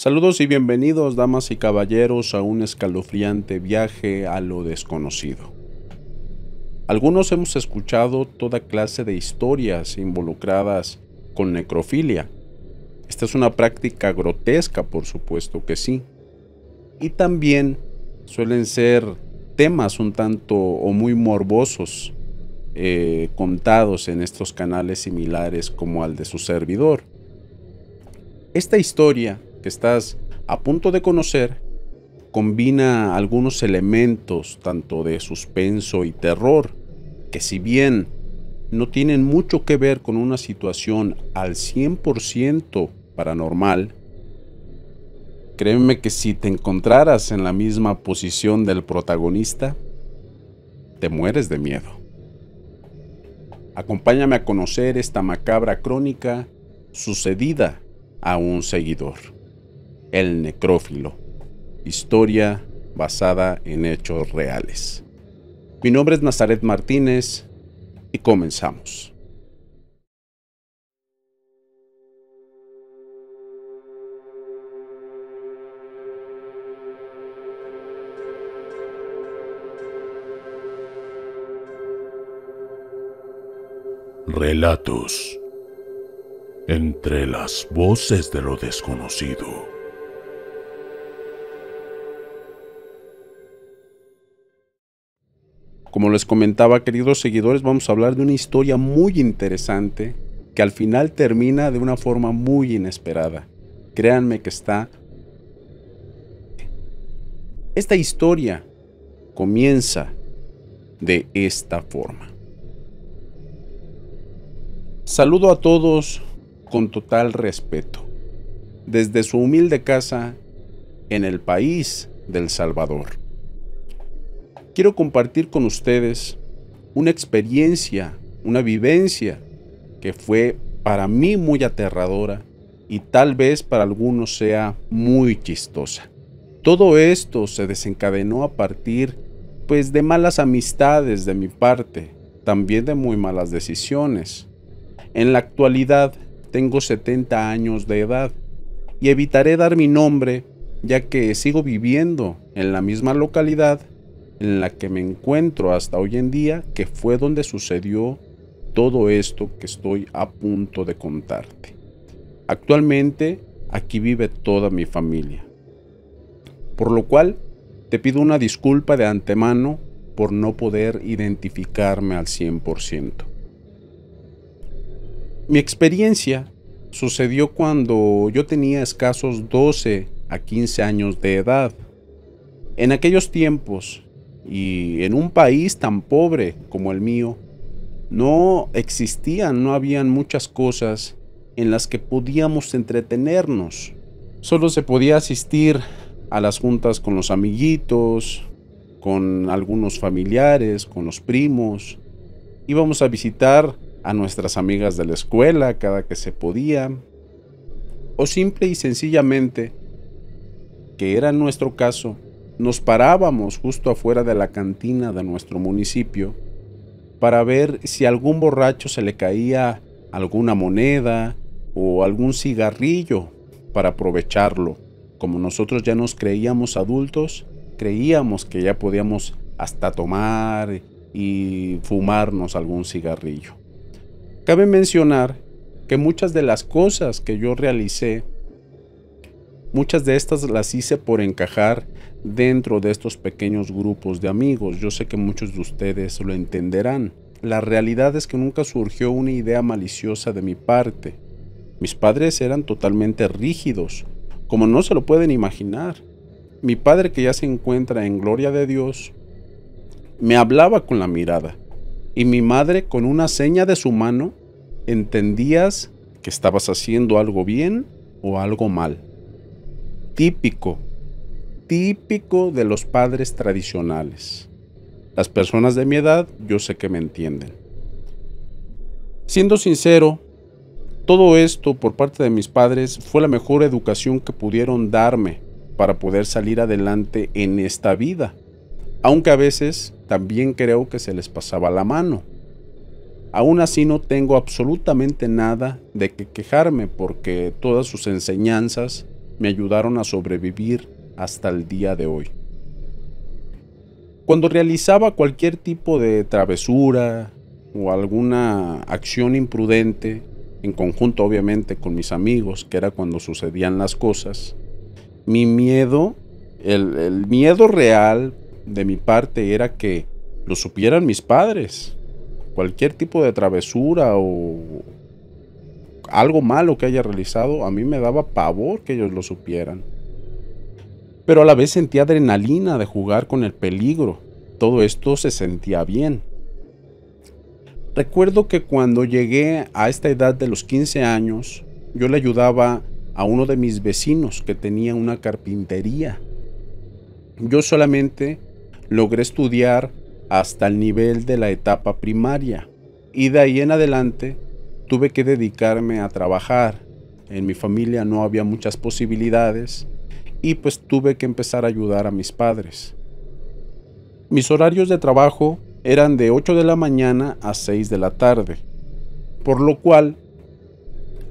Saludos y bienvenidos, damas y caballeros, a un escalofriante viaje a lo desconocido. Algunos hemos escuchado toda clase de historias involucradas con necrofilia. Esta es una práctica grotesca, por supuesto que sí. Y también suelen ser temas un tanto o muy morbosos eh, contados en estos canales similares como al de su servidor. Esta historia que estás a punto de conocer combina algunos elementos tanto de suspenso y terror, que si bien no tienen mucho que ver con una situación al 100% paranormal, créeme que si te encontraras en la misma posición del protagonista, te mueres de miedo. Acompáñame a conocer esta macabra crónica sucedida a un seguidor. El necrófilo. Historia basada en hechos reales. Mi nombre es Nazaret Martínez y comenzamos. Relatos entre las voces de lo desconocido. Como les comentaba, queridos seguidores, vamos a hablar de una historia muy interesante que al final termina de una forma muy inesperada. Créanme que está... Esta historia comienza de esta forma. Saludo a todos con total respeto, desde su humilde casa en el país del Salvador quiero compartir con ustedes una experiencia, una vivencia que fue para mí muy aterradora y tal vez para algunos sea muy chistosa. Todo esto se desencadenó a partir pues de malas amistades de mi parte, también de muy malas decisiones. En la actualidad tengo 70 años de edad y evitaré dar mi nombre ya que sigo viviendo en la misma localidad en la que me encuentro hasta hoy en día, que fue donde sucedió todo esto que estoy a punto de contarte. Actualmente aquí vive toda mi familia. Por lo cual, te pido una disculpa de antemano por no poder identificarme al 100%. Mi experiencia sucedió cuando yo tenía escasos 12 a 15 años de edad. En aquellos tiempos y en un país tan pobre como el mío, no existían, no habían muchas cosas en las que podíamos entretenernos. Solo se podía asistir a las juntas con los amiguitos, con algunos familiares, con los primos. Íbamos a visitar a nuestras amigas de la escuela cada que se podía. O simple y sencillamente, que era nuestro caso, nos parábamos justo afuera de la cantina de nuestro municipio para ver si a algún borracho se le caía alguna moneda o algún cigarrillo para aprovecharlo. Como nosotros ya nos creíamos adultos, creíamos que ya podíamos hasta tomar y fumarnos algún cigarrillo. Cabe mencionar que muchas de las cosas que yo realicé Muchas de estas las hice por encajar dentro de estos pequeños grupos de amigos. Yo sé que muchos de ustedes lo entenderán. La realidad es que nunca surgió una idea maliciosa de mi parte. Mis padres eran totalmente rígidos, como no se lo pueden imaginar. Mi padre que ya se encuentra en gloria de Dios, me hablaba con la mirada y mi madre con una seña de su mano entendías que estabas haciendo algo bien o algo mal típico, típico de los padres tradicionales. Las personas de mi edad yo sé que me entienden. Siendo sincero, todo esto por parte de mis padres fue la mejor educación que pudieron darme para poder salir adelante en esta vida, aunque a veces también creo que se les pasaba la mano. Aún así no tengo absolutamente nada de que quejarme porque todas sus enseñanzas me ayudaron a sobrevivir hasta el día de hoy. Cuando realizaba cualquier tipo de travesura o alguna acción imprudente, en conjunto obviamente con mis amigos, que era cuando sucedían las cosas, mi miedo, el, el miedo real de mi parte era que lo supieran mis padres. Cualquier tipo de travesura o, algo malo que haya realizado, a mí me daba pavor que ellos lo supieran. Pero a la vez sentía adrenalina de jugar con el peligro. Todo esto se sentía bien. Recuerdo que cuando llegué a esta edad de los 15 años, yo le ayudaba a uno de mis vecinos que tenía una carpintería. Yo solamente logré estudiar hasta el nivel de la etapa primaria y de ahí en adelante tuve que dedicarme a trabajar. En mi familia no había muchas posibilidades y pues tuve que empezar a ayudar a mis padres. Mis horarios de trabajo eran de 8 de la mañana a 6 de la tarde, por lo cual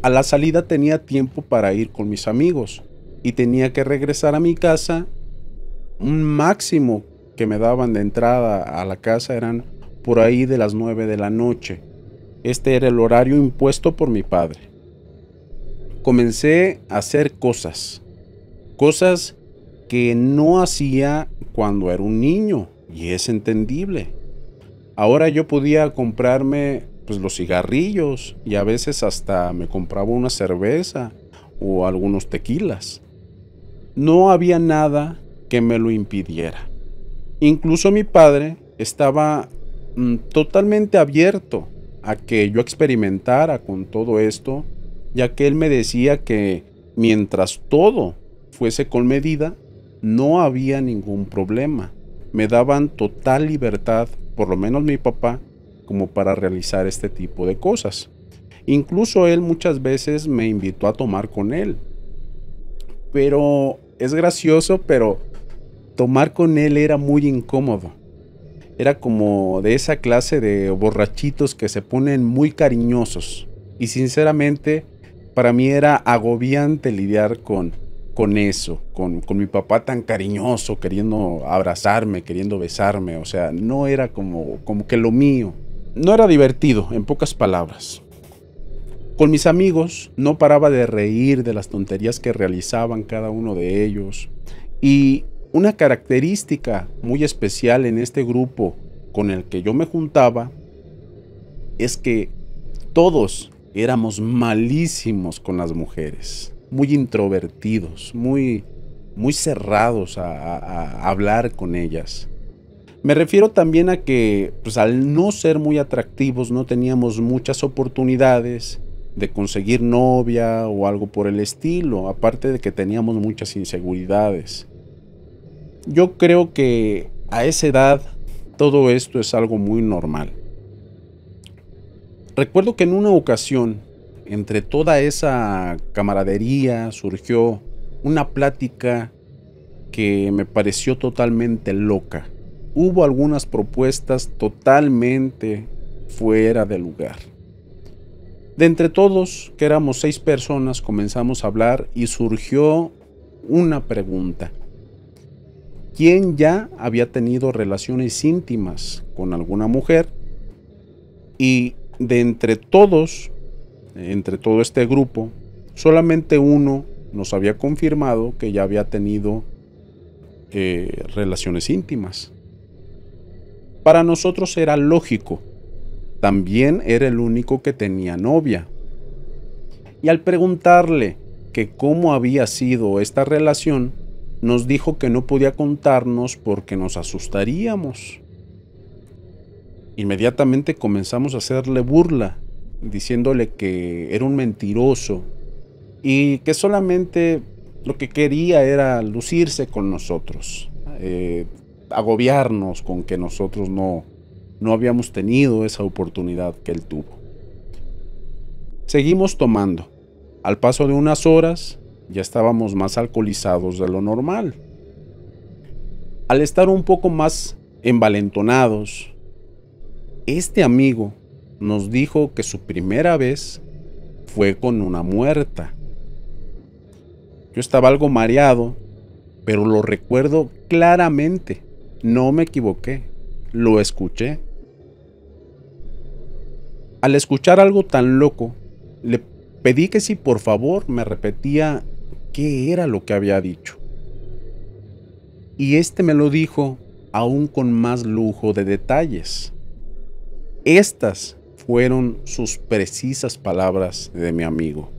a la salida tenía tiempo para ir con mis amigos y tenía que regresar a mi casa. Un máximo que me daban de entrada a la casa eran por ahí de las 9 de la noche este era el horario impuesto por mi padre. Comencé a hacer cosas, cosas que no hacía cuando era un niño, y es entendible. Ahora yo podía comprarme pues, los cigarrillos y a veces hasta me compraba una cerveza o algunos tequilas. No había nada que me lo impidiera. Incluso mi padre estaba mm, totalmente abierto a que yo experimentara con todo esto, ya que él me decía que mientras todo fuese con medida, no había ningún problema. Me daban total libertad, por lo menos mi papá, como para realizar este tipo de cosas. Incluso él muchas veces me invitó a tomar con él. Pero es gracioso, pero tomar con él era muy incómodo era como de esa clase de borrachitos que se ponen muy cariñosos. Y sinceramente, para mí era agobiante lidiar con, con eso, con, con mi papá tan cariñoso, queriendo abrazarme, queriendo besarme. O sea, no era como, como que lo mío. No era divertido, en pocas palabras. Con mis amigos no paraba de reír de las tonterías que realizaban cada uno de ellos. Y una característica muy especial en este grupo con el que yo me juntaba es que todos éramos malísimos con las mujeres, muy introvertidos, muy, muy cerrados a, hablar con ellas. Me refiero también a que pues, al no ser muy atractivos no teníamos muchas oportunidades de conseguir novia o algo por el estilo, aparte de que teníamos muchas inseguridades. Yo creo que a esa edad todo esto es algo muy normal. Recuerdo que en una ocasión, entre toda esa camaradería, surgió una plática que me pareció totalmente loca. Hubo algunas propuestas totalmente fuera de lugar. De entre todos, que éramos seis personas, comenzamos a hablar y surgió una pregunta. ¿Quién ya había tenido relaciones íntimas con alguna mujer y de entre todos, entre todo este grupo, solamente uno nos había confirmado que ya había tenido eh, relaciones íntimas. Para nosotros era lógico, también era el único que tenía novia. Y al preguntarle que cómo había sido esta relación, nos dijo que no podía contarnos porque nos asustaríamos. Inmediatamente comenzamos a hacerle burla, diciéndole que era un mentiroso y que solamente lo que quería era lucirse con nosotros, eh, agobiarnos con que nosotros no, no habíamos tenido esa oportunidad que él tuvo. Seguimos tomando. Al paso de unas horas, ya estábamos más alcoholizados de lo normal. Al estar un poco más envalentonados, este amigo nos dijo que su primera vez fue con una muerta. Yo estaba algo mareado, pero lo recuerdo claramente. No me equivoqué, lo escuché. Al escuchar algo tan loco, le pedí que si por favor me repetía qué era lo que había dicho. Y este me lo dijo aún con más lujo de detalles. Estas fueron sus precisas palabras de mi amigo.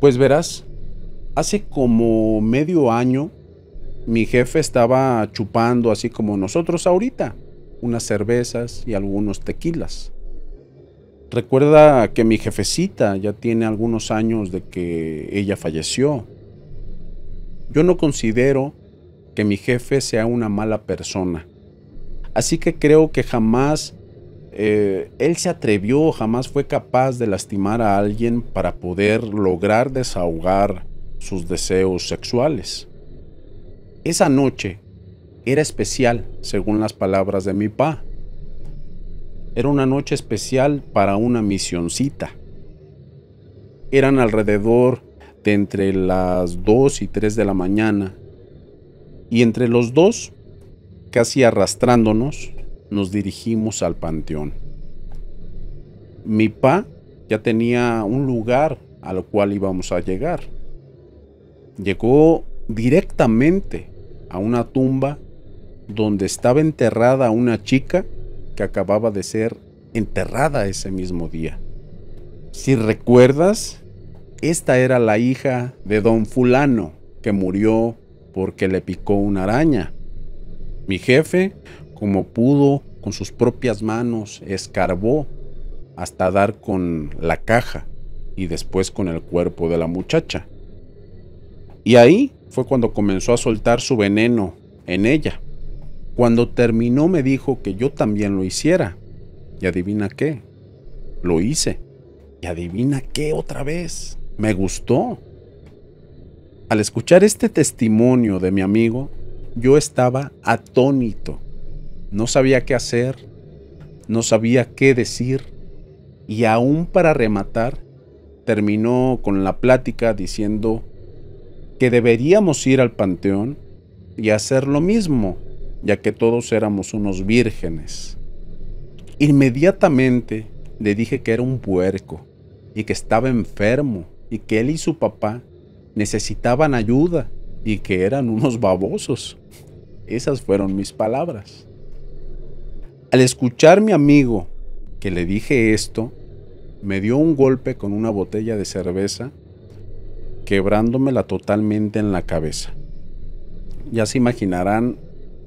Pues verás, hace como medio año mi jefe estaba chupando así como nosotros ahorita, unas cervezas y algunos tequilas. Recuerda que mi jefecita ya tiene algunos años de que ella falleció. Yo no considero que mi jefe sea una mala persona. Así que creo que jamás eh, él se atrevió, jamás fue capaz de lastimar a alguien para poder lograr desahogar sus deseos sexuales. Esa noche era especial, según las palabras de mi pa. Era una noche especial para una misioncita. Eran alrededor de entre las 2 y 3 de la mañana. Y entre los dos, casi arrastrándonos, nos dirigimos al panteón. Mi pa ya tenía un lugar al cual íbamos a llegar. Llegó directamente a una tumba donde estaba enterrada una chica que acababa de ser enterrada ese mismo día. Si recuerdas, esta era la hija de don fulano que murió porque le picó una araña. Mi jefe, como pudo, con sus propias manos, escarbó hasta dar con la caja y después con el cuerpo de la muchacha. Y ahí fue cuando comenzó a soltar su veneno en ella. Cuando terminó me dijo que yo también lo hiciera. ¿Y adivina qué? Lo hice. ¿Y adivina qué otra vez? Me gustó. Al escuchar este testimonio de mi amigo, yo estaba atónito. No sabía qué hacer, no sabía qué decir y aún para rematar, terminó con la plática diciendo que deberíamos ir al panteón y hacer lo mismo ya que todos éramos unos vírgenes. Inmediatamente le dije que era un puerco y que estaba enfermo y que él y su papá necesitaban ayuda y que eran unos babosos. Esas fueron mis palabras. Al escuchar mi amigo que le dije esto, me dio un golpe con una botella de cerveza, quebrándomela totalmente en la cabeza. Ya se imaginarán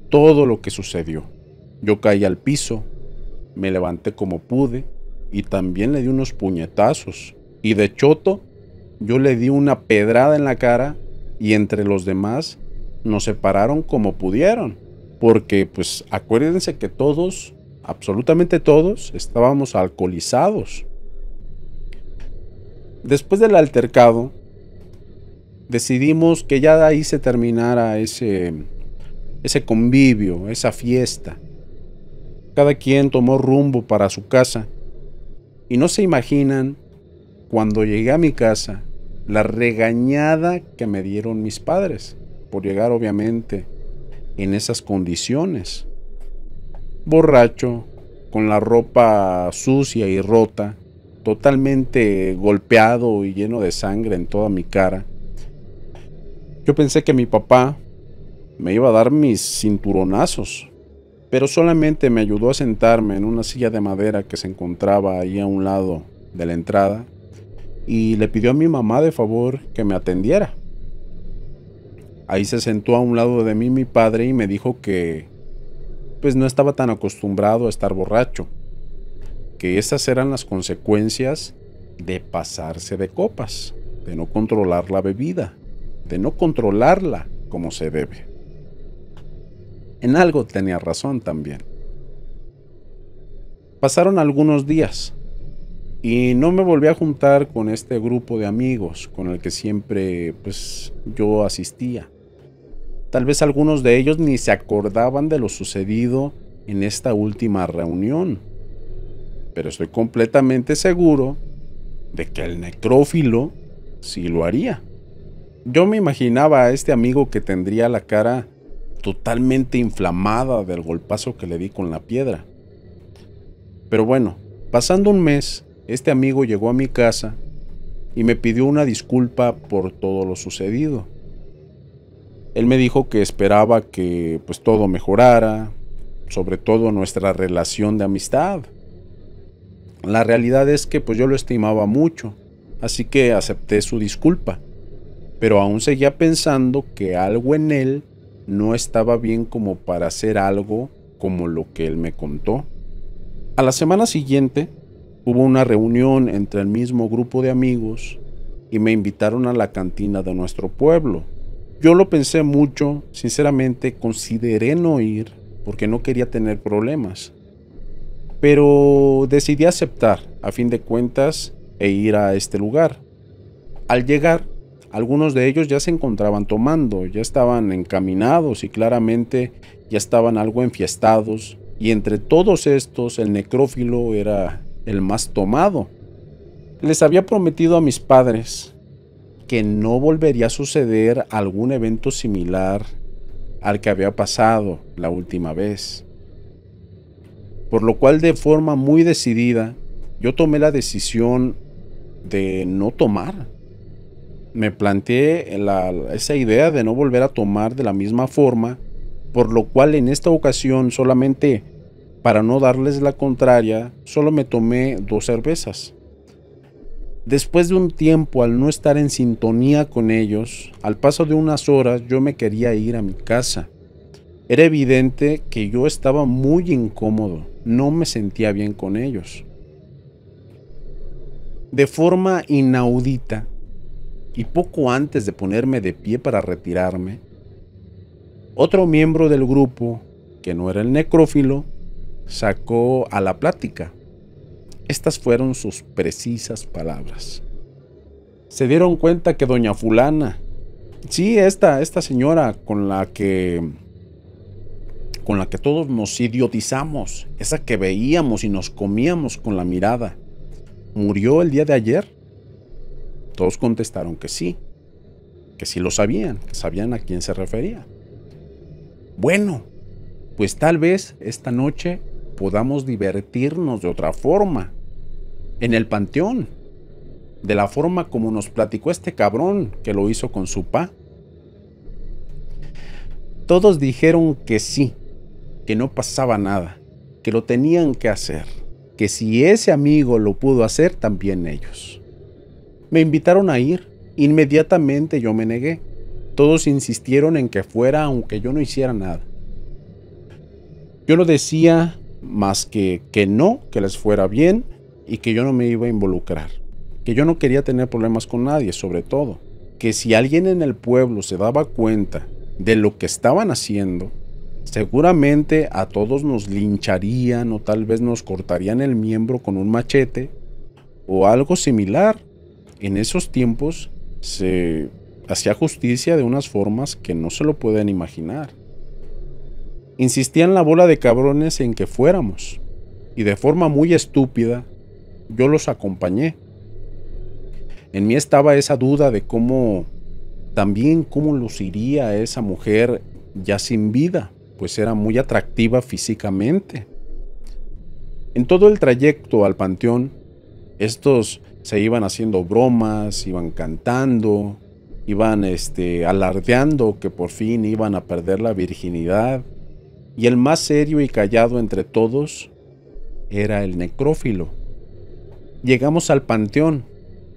todo lo que sucedió. Yo caí al piso, me levanté como pude y también le di unos puñetazos. Y de choto, yo le di una pedrada en la cara y entre los demás nos separaron como pudieron. Porque pues acuérdense que todos, absolutamente todos, estábamos alcoholizados. Después del altercado, decidimos que ya de ahí se terminara ese ese convivio, esa fiesta. Cada quien tomó rumbo para su casa y no se imaginan cuando llegué a mi casa la regañada que me dieron mis padres por llegar obviamente en esas condiciones. Borracho, con la ropa sucia y rota, totalmente golpeado y lleno de sangre en toda mi cara. Yo pensé que mi papá me iba a dar mis cinturonazos, pero solamente me ayudó a sentarme en una silla de madera que se encontraba ahí a un lado de la entrada y le pidió a mi mamá de favor que me atendiera. Ahí se sentó a un lado de mí mi padre y me dijo que pues no estaba tan acostumbrado a estar borracho, que esas eran las consecuencias de pasarse de copas, de no controlar la bebida, de no controlarla como se debe. En algo tenía razón también. Pasaron algunos días y no me volví a juntar con este grupo de amigos con el que siempre pues yo asistía. Tal vez algunos de ellos ni se acordaban de lo sucedido en esta última reunión. Pero estoy completamente seguro de que el necrófilo sí lo haría. Yo me imaginaba a este amigo que tendría la cara totalmente inflamada del golpazo que le di con la piedra. Pero bueno, pasando un mes, este amigo llegó a mi casa y me pidió una disculpa por todo lo sucedido. Él me dijo que esperaba que pues todo mejorara, sobre todo nuestra relación de amistad. La realidad es que pues yo lo estimaba mucho, así que acepté su disculpa, pero aún seguía pensando que algo en él no estaba bien como para hacer algo como lo que él me contó. A la semana siguiente hubo una reunión entre el mismo grupo de amigos y me invitaron a la cantina de nuestro pueblo. Yo lo pensé mucho, sinceramente consideré no ir porque no quería tener problemas. Pero decidí aceptar, a fin de cuentas, e ir a este lugar. Al llegar, algunos de ellos ya se encontraban tomando, ya estaban encaminados y claramente ya estaban algo enfiestados, y entre todos estos el necrófilo era el más tomado. Les había prometido a mis padres que no volvería a suceder algún evento similar al que había pasado la última vez. Por lo cual de forma muy decidida, yo tomé la decisión de no tomar, me planteé la, esa idea de no volver a tomar de la misma forma, por lo cual en esta ocasión solamente para no darles la contraria, solo me tomé dos cervezas. Después de un tiempo, al no estar en sintonía con ellos, al paso de unas horas yo me quería ir a mi casa. Era evidente que yo estaba muy incómodo, no me sentía bien con ellos. De forma inaudita, y poco antes de ponerme de pie para retirarme, otro miembro del grupo, que no era el necrófilo, sacó a la plática. Estas fueron sus precisas palabras. Se dieron cuenta que doña fulana, sí, esta, esta señora con la que con la que todos nos idiotizamos, esa que veíamos y nos comíamos con la mirada, murió el día de ayer. Todos contestaron que sí, que sí lo sabían, que sabían a quién se refería. Bueno, pues tal vez esta noche podamos divertirnos de otra forma, en el panteón, de la forma como nos platicó este cabrón que lo hizo con su pa. Todos dijeron que sí, que no pasaba nada, que lo tenían que hacer, que si ese amigo lo pudo hacer, también ellos. Me invitaron a ir. Inmediatamente yo me negué. Todos insistieron en que fuera aunque yo no hiciera nada. Yo lo decía más que que no, que les fuera bien y que yo no me iba a involucrar. Que yo no quería tener problemas con nadie, sobre todo. Que si alguien en el pueblo se daba cuenta de lo que estaban haciendo, seguramente a todos nos lincharían o tal vez nos cortarían el miembro con un machete o algo similar en esos tiempos se hacía justicia de unas formas que no se lo pueden imaginar. Insistían la bola de cabrones en que fuéramos, y de forma muy estúpida yo los acompañé. En mí estaba esa duda de cómo, también cómo luciría esa mujer ya sin vida, pues era muy atractiva físicamente. En todo el trayecto al panteón, estos se iban haciendo bromas, iban cantando, iban este, alardeando que por fin iban a perder la virginidad. Y el más serio y callado entre todos era el necrófilo. Llegamos al panteón,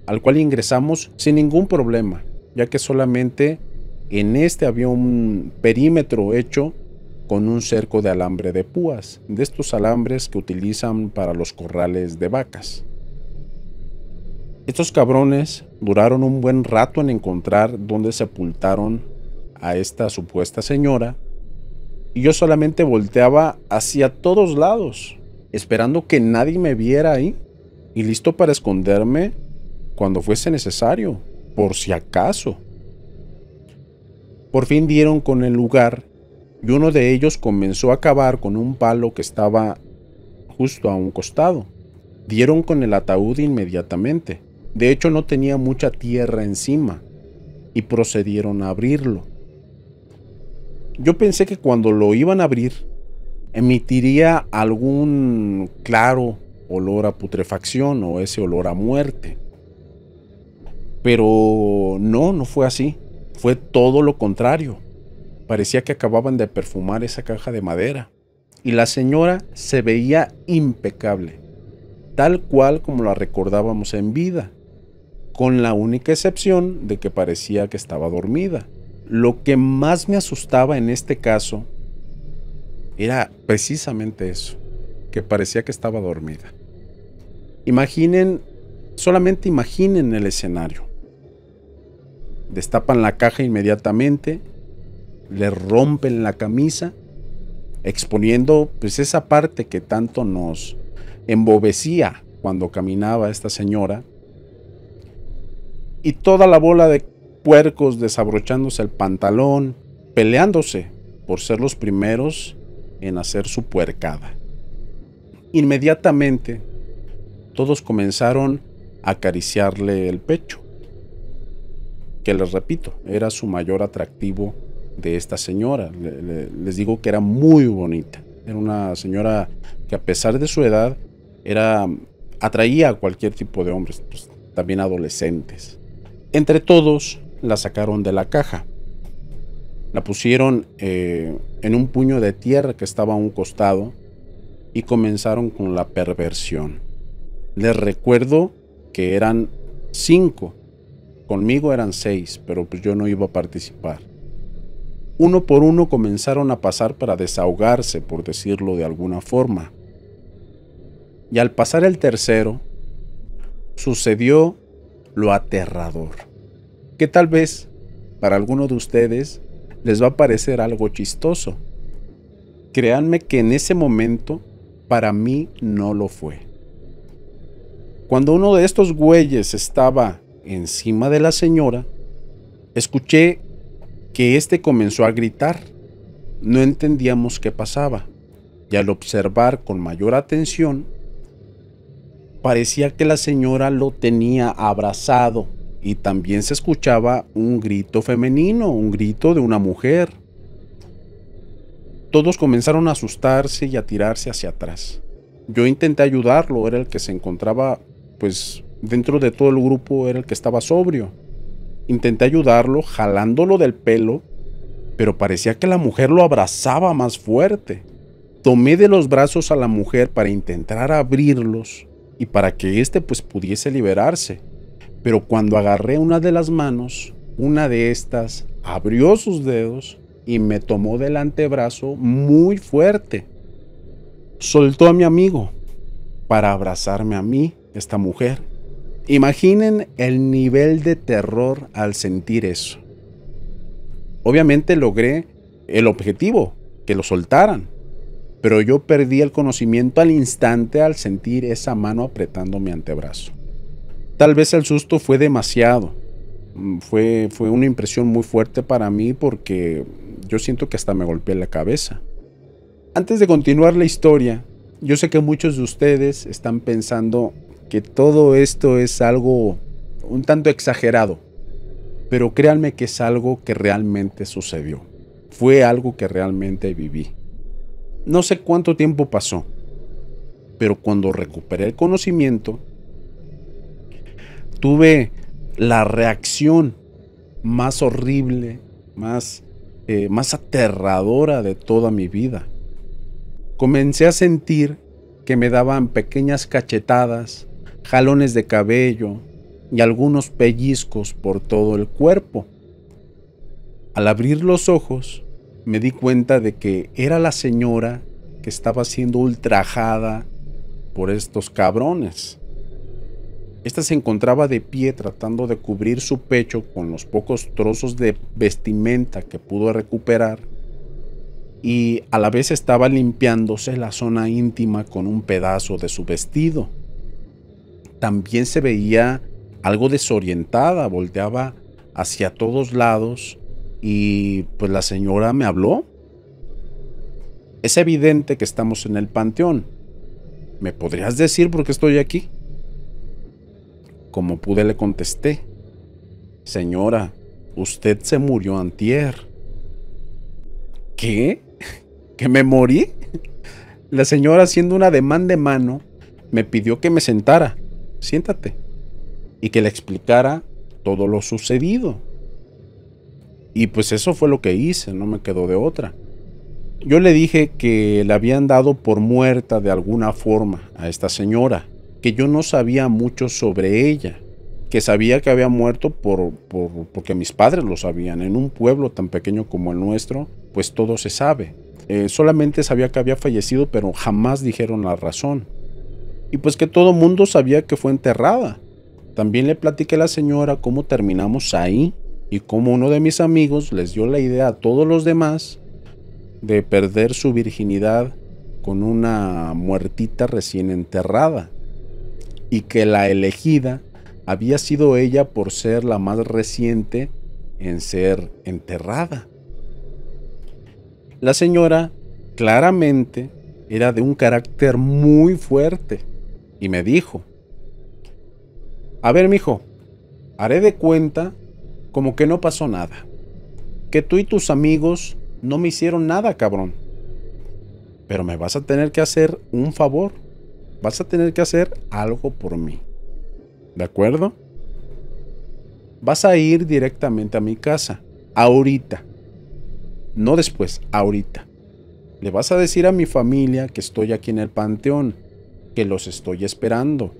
al cual ingresamos sin ningún problema, ya que solamente en este había un perímetro hecho con un cerco de alambre de púas, de estos alambres que utilizan para los corrales de vacas. Estos cabrones duraron un buen rato en encontrar dónde sepultaron a esta supuesta señora y yo solamente volteaba hacia todos lados, esperando que nadie me viera ahí y listo para esconderme cuando fuese necesario, por si acaso. Por fin dieron con el lugar y uno de ellos comenzó a cavar con un palo que estaba justo a un costado. Dieron con el ataúd inmediatamente de hecho, no tenía mucha tierra encima y procedieron a abrirlo. Yo pensé que cuando lo iban a abrir, emitiría algún claro olor a putrefacción o ese olor a muerte. Pero no, no fue así. Fue todo lo contrario. Parecía que acababan de perfumar esa caja de madera. Y la señora se veía impecable, tal cual como la recordábamos en vida con la única excepción de que parecía que estaba dormida. Lo que más me asustaba en este caso era precisamente eso, que parecía que estaba dormida. Imaginen, solamente imaginen el escenario. Destapan la caja inmediatamente, le rompen la camisa, exponiendo pues esa parte que tanto nos embobecía cuando caminaba esta señora y toda la bola de puercos desabrochándose el pantalón, peleándose por ser los primeros en hacer su puercada. Inmediatamente, todos comenzaron a acariciarle el pecho, que les repito, era su mayor atractivo de esta señora. les digo que era muy bonita. Era una señora que a pesar de su edad, era atraía a cualquier tipo de hombres, pues, también adolescentes. Entre todos la sacaron de la caja. La pusieron eh, en un puño de tierra que estaba a un costado y comenzaron con la perversión. Les recuerdo que eran cinco. Conmigo eran seis, pero pues yo no iba a participar. Uno por uno comenzaron a pasar para desahogarse, por decirlo de alguna forma. Y al pasar el tercero, sucedió lo aterrador, que tal vez para alguno de ustedes les va a parecer algo chistoso. Créanme que en ese momento para mí no lo fue. Cuando uno de estos güeyes estaba encima de la señora, escuché que éste comenzó a gritar. No entendíamos qué pasaba y al observar con mayor atención Parecía que la señora lo tenía abrazado y también se escuchaba un grito femenino, un grito de una mujer. Todos comenzaron a asustarse y a tirarse hacia atrás. Yo intenté ayudarlo, era el que se encontraba, pues dentro de todo el grupo era el que estaba sobrio. Intenté ayudarlo jalándolo del pelo, pero parecía que la mujer lo abrazaba más fuerte. Tomé de los brazos a la mujer para intentar abrirlos, y para que éste pues pudiese liberarse. Pero cuando agarré una de las manos, una de estas abrió sus dedos y me tomó del antebrazo muy fuerte. Soltó a mi amigo para abrazarme a mí, esta mujer. Imaginen el nivel de terror al sentir eso. Obviamente logré el objetivo, que lo soltaran pero yo perdí el conocimiento al instante al sentir esa mano apretando mi antebrazo. Tal vez el susto fue demasiado. Mm, fue, fue una impresión muy fuerte para mí porque yo siento que hasta me golpeé la cabeza. Antes de continuar la historia, yo sé que muchos de ustedes están pensando que todo esto es algo un tanto exagerado, pero créanme que es algo que realmente sucedió. Fue algo que realmente viví. No sé cuánto tiempo pasó, pero cuando recuperé el conocimiento, tuve la reacción más horrible, más, eh, más aterradora de toda mi vida. Comencé a sentir que me daban pequeñas cachetadas, jalones de cabello y algunos pellizcos por todo el cuerpo. Al abrir los ojos, me di cuenta de que era la señora que estaba siendo ultrajada por estos cabrones. Esta se encontraba de pie tratando de cubrir su pecho con los pocos trozos de vestimenta que pudo recuperar y a la vez estaba limpiándose la zona íntima con un pedazo de su vestido. También se veía algo desorientada, volteaba hacia todos lados y pues la señora me habló. Es evidente que estamos en el panteón. ¿Me podrías decir por qué estoy aquí? Como pude le contesté. Señora, usted se murió antier. ¿Qué? ¿Que me morí? La señora haciendo un ademán de mano me pidió que me sentara. Siéntate. Y que le explicara todo lo sucedido. Y pues eso fue lo que hice, no me quedó de otra. Yo le dije que le habían dado por muerta de alguna forma a esta señora, que yo no sabía mucho sobre ella, que sabía que había muerto por, porque mis padres lo sabían. En un pueblo tan pequeño como el nuestro, pues todo se sabe. Eh, solamente sabía que había fallecido, pero jamás dijeron la razón. Y pues que todo mundo sabía que fue enterrada. También le platiqué a la señora cómo terminamos ahí, y como uno de mis amigos les dio la idea a todos los demás de perder su virginidad con una muertita recién enterrada. Y que la elegida había sido ella por ser la más reciente en ser enterrada. La señora claramente era de un carácter muy fuerte y me dijo, a ver, mijo, haré de cuenta como que no pasó nada. Que tú y tus amigos no me hicieron nada, cabrón. Pero me vas a tener que hacer un favor. Vas a tener que hacer algo por mí. ¿De acuerdo? Vas a ir directamente a mi casa. Ahorita. No después, ahorita. Le vas a decir a mi familia que estoy aquí en el panteón, que los estoy esperando.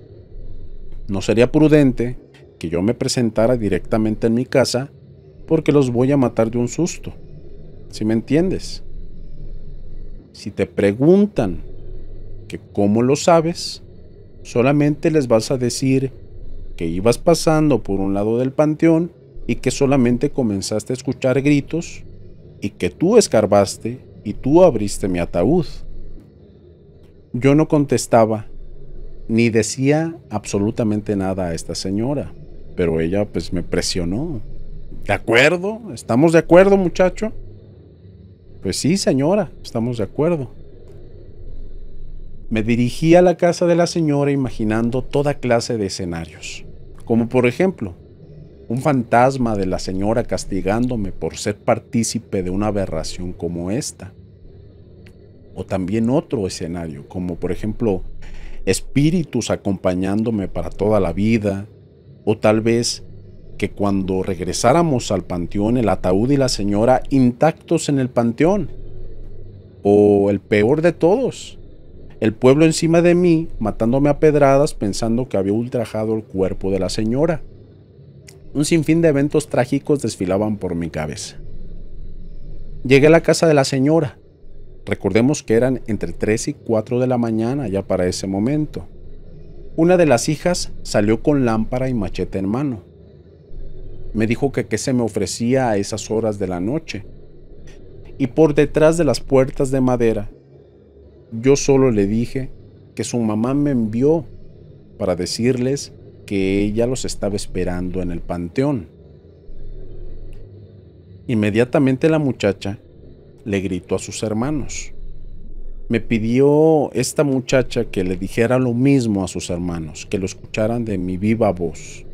¿No sería prudente que yo me presentara directamente en mi casa porque los voy a matar de un susto. si me entiendes? Si te preguntan que cómo lo sabes, solamente les vas a decir que ibas pasando por un lado del panteón y que solamente comenzaste a escuchar gritos y que tú escarbaste y tú abriste mi ataúd. Yo no contestaba ni decía absolutamente nada a esta señora. Pero ella pues me presionó. ¿De acuerdo? ¿Estamos de acuerdo, muchacho? Pues sí, señora, estamos de acuerdo. Me dirigí a la casa de la señora imaginando toda clase de escenarios, como por ejemplo, un fantasma de la señora castigándome por ser partícipe de una aberración como esta. O también otro escenario, como por ejemplo, espíritus acompañándome para toda la vida, o tal vez que cuando regresáramos al panteón el ataúd y la señora intactos en el panteón. O el peor de todos, el pueblo encima de mí matándome a pedradas pensando que había ultrajado el cuerpo de la señora. Un sinfín de eventos trágicos desfilaban por mi cabeza. Llegué a la casa de la señora. Recordemos que eran entre 3 y 4 de la mañana ya para ese momento. Una de las hijas salió con lámpara y machete en mano. Me dijo que qué se me ofrecía a esas horas de la noche. Y por detrás de las puertas de madera, yo solo le dije que su mamá me envió para decirles que ella los estaba esperando en el panteón. Inmediatamente la muchacha le gritó a sus hermanos me pidió esta muchacha que le dijera lo mismo a sus hermanos, que lo escucharan de mi viva voz.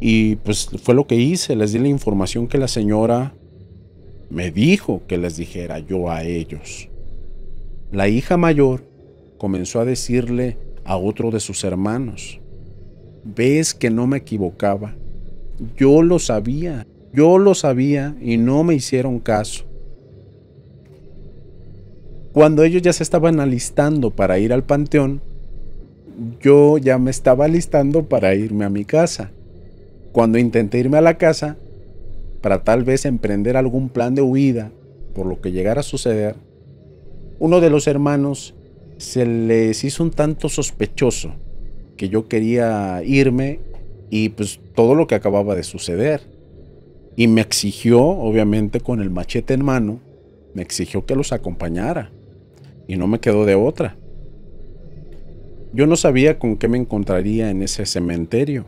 Y pues fue lo que hice, les di la información que la señora me dijo que les dijera yo a ellos. La hija mayor comenzó a decirle a otro de sus hermanos, ves que no me equivocaba, yo lo sabía, yo lo sabía y no me hicieron caso. Cuando ellos ya se estaban alistando para ir al panteón, yo ya me estaba alistando para irme a mi casa. Cuando intenté irme a la casa, para tal vez emprender algún plan de huida por lo que llegara a suceder, uno de los hermanos se les hizo un tanto sospechoso que yo quería irme y pues todo lo que acababa de suceder. Y me exigió, obviamente con el machete en mano, me exigió que los acompañara y no me quedó de otra. Yo no sabía con qué me encontraría en ese cementerio.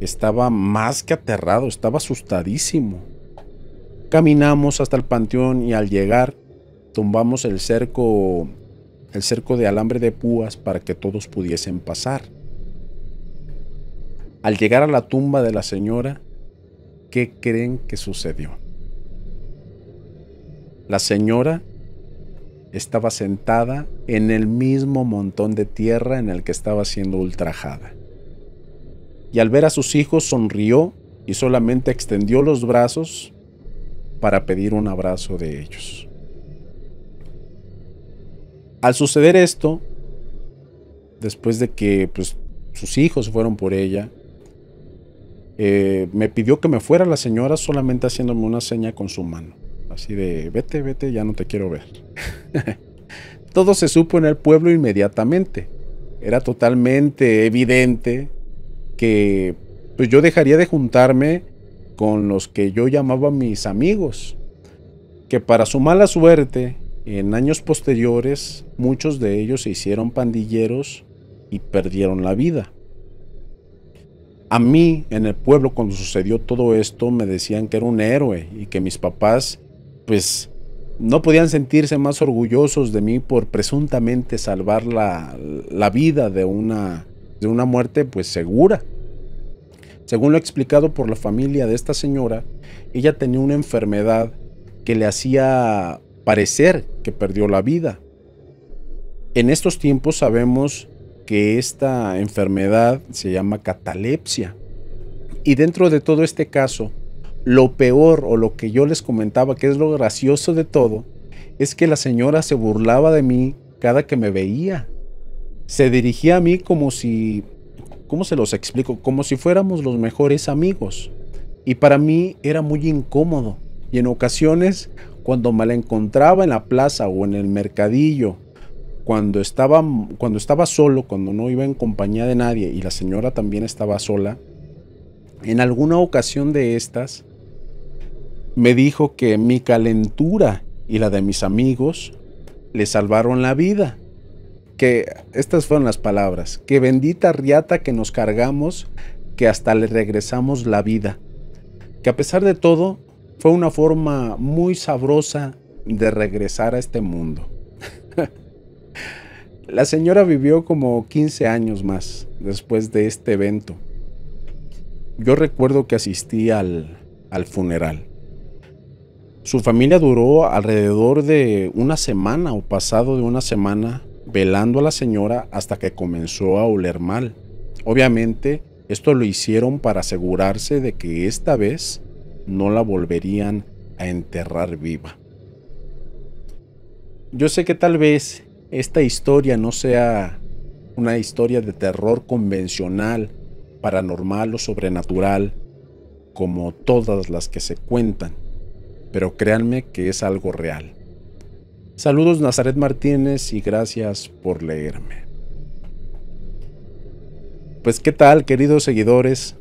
Estaba más que aterrado, estaba asustadísimo. Caminamos hasta el panteón y al llegar tumbamos el cerco el cerco de alambre de púas para que todos pudiesen pasar. Al llegar a la tumba de la señora, ¿qué creen que sucedió? La señora estaba sentada en el mismo montón de tierra en el que estaba siendo ultrajada. Y al ver a sus hijos sonrió y solamente extendió los brazos para pedir un abrazo de ellos. Al suceder esto, después de que pues, sus hijos fueron por ella, eh, me pidió que me fuera la señora solamente haciéndome una seña con su mano. Así de, vete, vete, ya no te quiero ver. Todo se supo en el pueblo inmediatamente. Era totalmente evidente que pues, yo dejaría de juntarme con los que yo llamaba mis amigos, que para su mala suerte, en años posteriores, muchos de ellos se hicieron pandilleros y perdieron la vida. A mí, en el pueblo, cuando sucedió todo esto, me decían que era un héroe y que mis papás pues no podían sentirse más orgullosos de mí por presuntamente salvar la, la vida de una, de una muerte pues segura. Según lo explicado por la familia de esta señora, ella tenía una enfermedad que le hacía parecer que perdió la vida. En estos tiempos sabemos que esta enfermedad se llama catalepsia. Y dentro de todo este caso, lo peor o lo que yo les comentaba, que es lo gracioso de todo, es que la señora se burlaba de mí cada que me veía. Se dirigía a mí como si, ¿cómo se los explico? Como si fuéramos los mejores amigos. Y para mí era muy incómodo. Y en ocasiones, cuando me la encontraba en la plaza o en el mercadillo, cuando estaba, cuando estaba solo, cuando no iba en compañía de nadie y la señora también estaba sola, en alguna ocasión de estas, me dijo que mi calentura y la de mis amigos le salvaron la vida. Que estas fueron las palabras, que bendita riata que nos cargamos, que hasta le regresamos la vida. Que a pesar de todo, fue una forma muy sabrosa de regresar a este mundo. la señora vivió como 15 años más después de este evento. Yo recuerdo que asistí al, al funeral. Su familia duró alrededor de una semana o pasado de una semana velando a la señora hasta que comenzó a oler mal. Obviamente, esto lo hicieron para asegurarse de que esta vez no la volverían a enterrar viva. Yo sé que tal vez esta historia no sea una historia de terror convencional, paranormal o sobrenatural, como todas las que se cuentan pero créanme que es algo real. Saludos Nazaret Martínez y gracias por leerme. Pues qué tal, queridos seguidores.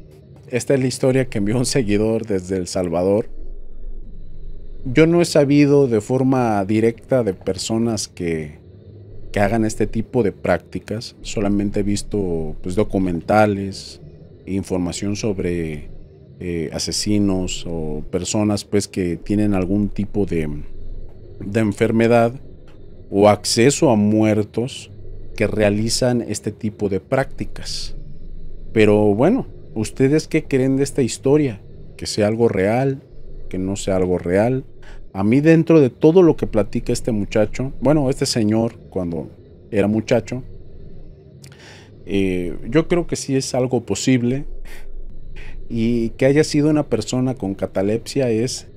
Esta es la historia que envió un seguidor desde El Salvador. Yo no he sabido de forma directa de personas que, que hagan este tipo de prácticas. Solamente he visto pues, documentales, información sobre eh, asesinos o personas pues que tienen algún tipo de, enfermedad o acceso a muertos que realizan este tipo de prácticas. Pero bueno, ¿ustedes qué creen de esta historia? ¿Que sea algo real? ¿Que no sea algo real? A mí dentro de todo lo que platica este muchacho, bueno, este señor cuando era muchacho, eh, yo creo que sí es algo posible. Y que haya sido una persona con catalepsia es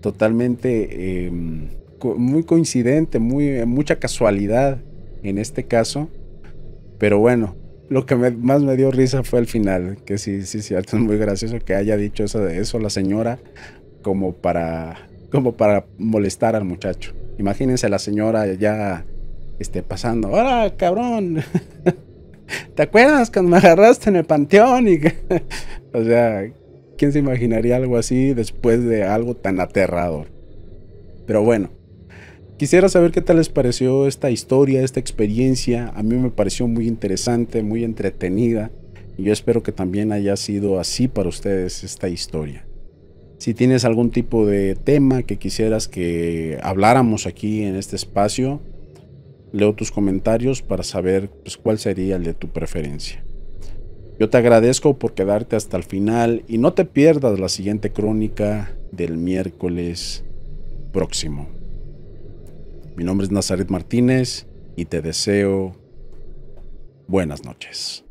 totalmente em, muy coincidente, muy, mucha casualidad en este caso. Pero bueno, lo que más me dio risa fue el final, que sí, sí, cierto, es muy gracioso que haya dicho eso, eso la señora como para, como para molestar al muchacho. Imagínense la señora ya este, pasando, ahora cabrón, ¿te acuerdas cuando me agarraste en el panteón? Y O sea, ¿quién se imaginaría algo así después de algo tan aterrador? Pero bueno, quisiera saber qué tal les pareció esta historia, esta experiencia. A mí me pareció muy interesante, muy entretenida. Y yo espero que también haya sido así para ustedes esta historia. Si tienes algún tipo de tema que quisieras que habláramos aquí en este espacio, leo tus comentarios para saber pues, cuál sería el de tu preferencia. Yo te agradezco por quedarte hasta el final y no te pierdas la siguiente crónica del miércoles próximo. Mi nombre es Nazaret Martínez y te deseo buenas noches.